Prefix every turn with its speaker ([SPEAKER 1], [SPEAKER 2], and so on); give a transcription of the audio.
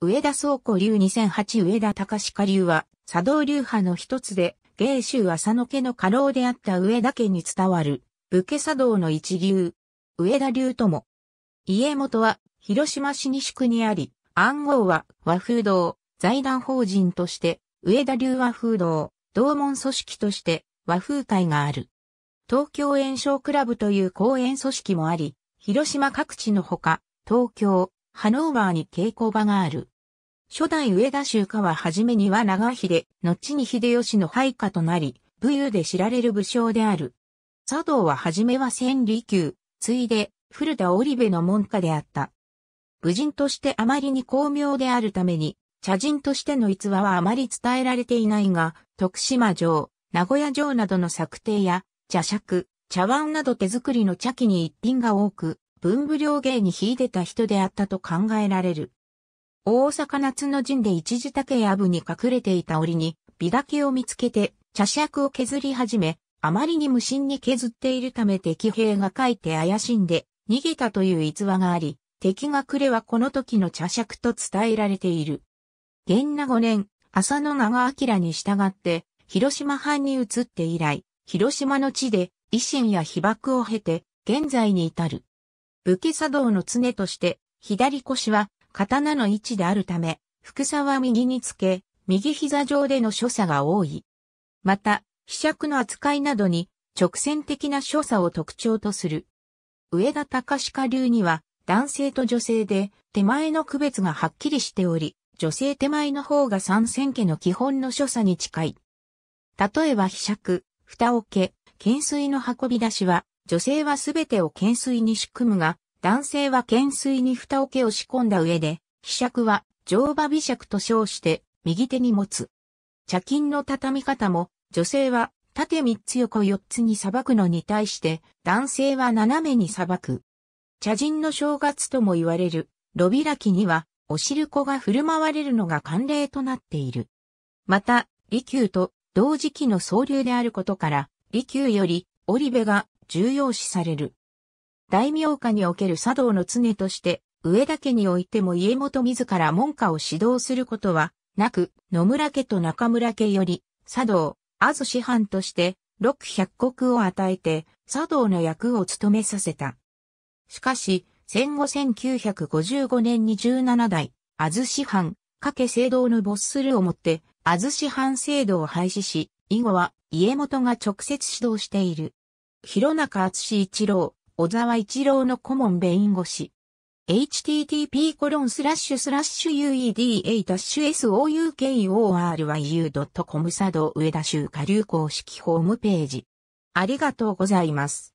[SPEAKER 1] 上田倉庫流2008上田隆鹿流は、茶道流派の一つで、芸州浅野家の家老であった上田家に伝わる、武家茶道の一流、上田流とも。家元は、広島市西区にあり、暗号は和風堂、財団法人として、上田流和風堂、同門組織として和風会がある。東京炎症クラブという公演組織もあり、広島各地のほか、東京、ハノーバーに稽古場がある。初代上田州家はじめには長秀、後に秀吉の配下となり、武勇で知られる武将である。茶道ははじめは千里宮、ついで、古田織部の門下であった。武人としてあまりに巧妙であるために、茶人としての逸話はあまり伝えられていないが、徳島城、名古屋城などの作庭や、茶尺、茶碗など手作りの茶器に一品が多く、文武両芸に秀でた人であったと考えられる。大阪夏の陣で一時竹やぶに隠れていた折に、美竹を見つけて、茶尺を削り始め、あまりに無心に削っているため敵兵が書いて怪しんで、逃げたという逸話があり、敵がくれはこの時の茶尺と伝えられている。元那5年、浅野長明に従って、広島藩に移って以来、広島の地で、維新や被爆を経て、現在に至る。武家茶道の常として、左腰は刀の位置であるため、副差は右につけ、右膝上での所作が多い。また、被尺の扱いなどに直線的な所作を特徴とする。上田隆家流には男性と女性で手前の区別がはっきりしており、女性手前の方が三千家の基本の所作に近い。例えば被尺、蓋け、懸垂の運び出しは、女性はすべてを懸垂に仕組むが、男性は懸垂に蓋桶を仕込んだ上で、被尺は乗馬微尺と称して右手に持つ。茶巾の畳み方も、女性は縦三つ横四つに裁くのに対して、男性は斜めに裁く。茶人の正月とも言われる、ビ開きには、お汁粉が振る舞われるのが慣例となっている。また、利休と同時期の総流であることから、利休より、織部が重要視される。大名下における茶道の常として、上田家においても家元自ら門下を指導することは、なく、野村家と中村家より、茶道、安土師範として、六百国を与えて、茶道の役を務めさせた。しかし、戦後1955年に17代、安土師範、家家制度の没するをもって、安土師範制度を廃止し、以後は家元が直接指導している。広中厚一郎、小沢一郎の顧問弁護士。http コロンスラッシュスラッシュ ueda-soukor.com 佐藤上田州下流公式ホームページ。ありがとうございます。